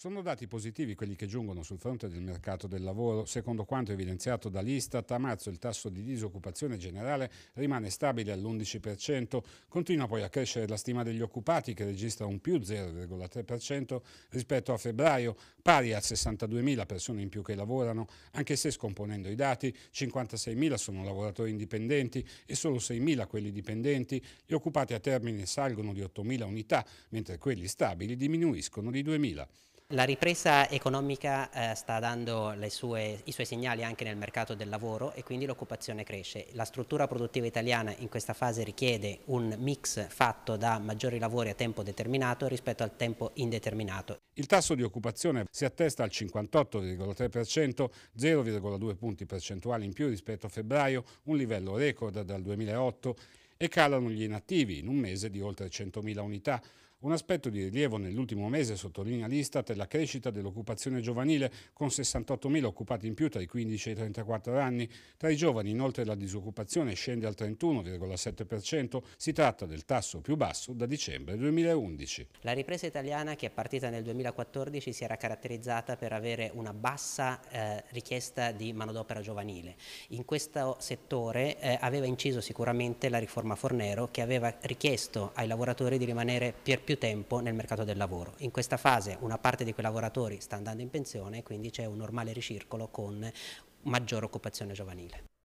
Sono dati positivi quelli che giungono sul fronte del mercato del lavoro. Secondo quanto evidenziato dall'Istat, a marzo il tasso di disoccupazione generale rimane stabile all'11%. Continua poi a crescere la stima degli occupati, che registra un più 0,3% rispetto a febbraio, pari a 62.000 persone in più che lavorano, anche se scomponendo i dati, 56.000 sono lavoratori indipendenti e solo 6.000 quelli dipendenti. Gli occupati a termine salgono di 8.000 unità, mentre quelli stabili diminuiscono di 2.000. La ripresa economica eh, sta dando sue, i suoi segnali anche nel mercato del lavoro e quindi l'occupazione cresce. La struttura produttiva italiana in questa fase richiede un mix fatto da maggiori lavori a tempo determinato rispetto al tempo indeterminato. Il tasso di occupazione si attesta al 58,3%, 0,2 punti percentuali in più rispetto a febbraio, un livello record dal 2008 e calano gli inattivi in un mese di oltre 100.000 unità, un aspetto di rilievo nell'ultimo mese, sottolinea l'Istat, è la crescita dell'occupazione giovanile, con 68.000 occupati in più tra i 15 e i 34 anni. Tra i giovani, inoltre, la disoccupazione scende al 31,7%. Si tratta del tasso più basso da dicembre 2011. La ripresa italiana, che è partita nel 2014, si era caratterizzata per avere una bassa eh, richiesta di manodopera giovanile. In questo settore eh, aveva inciso sicuramente la riforma Fornero, che aveva richiesto ai lavoratori di rimanere per più tempo nel mercato del lavoro. In questa fase una parte di quei lavoratori sta andando in pensione e quindi c'è un normale ricircolo con maggiore occupazione giovanile.